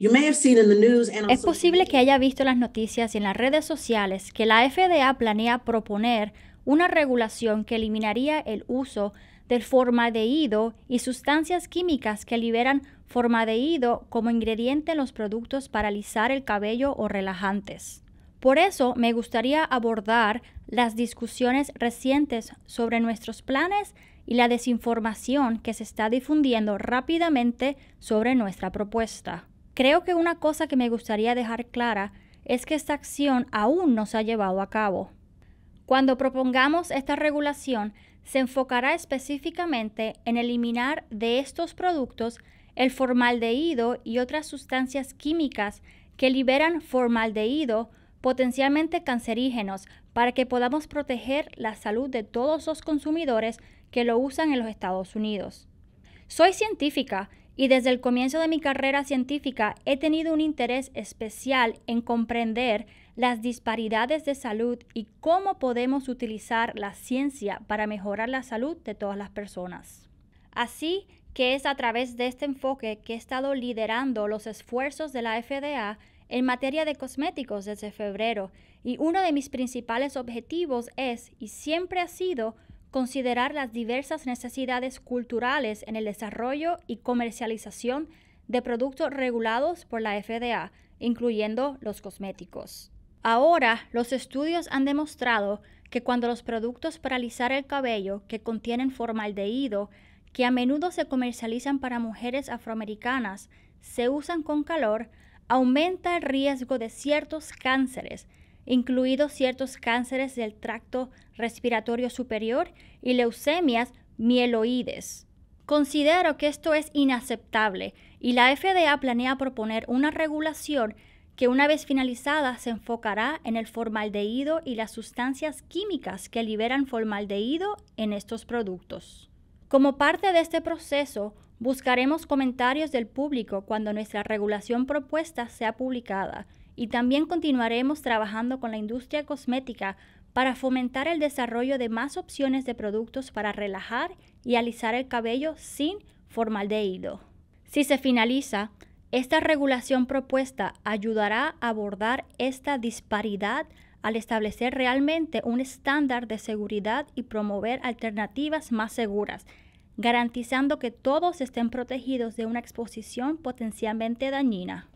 Es posible que haya visto las noticias en las redes sociales que la FDA planea proponer una regulación que eliminaría el uso del formadehído y sustancias químicas que liberan formadehído como ingrediente en los productos para alisar el cabello o relajantes. Por eso me gustaría abordar las discusiones recientes sobre nuestros planes y la desinformación que se está difundiendo rápidamente sobre nuestra propuesta. Creo que una cosa que me gustaría dejar clara es que esta acción aún no se ha llevado a cabo. Cuando propongamos esta regulación, se enfocará específicamente en eliminar de estos productos el formaldehído y otras sustancias químicas que liberan formaldehído potencialmente cancerígenos para que podamos proteger la salud de todos los consumidores que lo usan en los Estados Unidos. Soy científica y desde el comienzo de mi carrera científica he tenido un interés especial en comprender las disparidades de salud y cómo podemos utilizar la ciencia para mejorar la salud de todas las personas. Así que es a través de este enfoque que he estado liderando los esfuerzos de la FDA en materia de cosméticos desde febrero y uno de mis principales objetivos es y siempre ha sido considerar las diversas necesidades culturales en el desarrollo y comercialización de productos regulados por la FDA, incluyendo los cosméticos. Ahora, los estudios han demostrado que cuando los productos para alisar el cabello que contienen formaldehído, que a menudo se comercializan para mujeres afroamericanas, se usan con calor, aumenta el riesgo de ciertos cánceres, incluidos ciertos cánceres del tracto respiratorio superior y leucemias mieloides. Considero que esto es inaceptable y la FDA planea proponer una regulación que una vez finalizada se enfocará en el formaldehído y las sustancias químicas que liberan formaldehído en estos productos. Como parte de este proceso, Buscaremos comentarios del público cuando nuestra regulación propuesta sea publicada y también continuaremos trabajando con la industria cosmética para fomentar el desarrollo de más opciones de productos para relajar y alisar el cabello sin formaldehído. Si se finaliza, esta regulación propuesta ayudará a abordar esta disparidad al establecer realmente un estándar de seguridad y promover alternativas más seguras garantizando que todos estén protegidos de una exposición potencialmente dañina.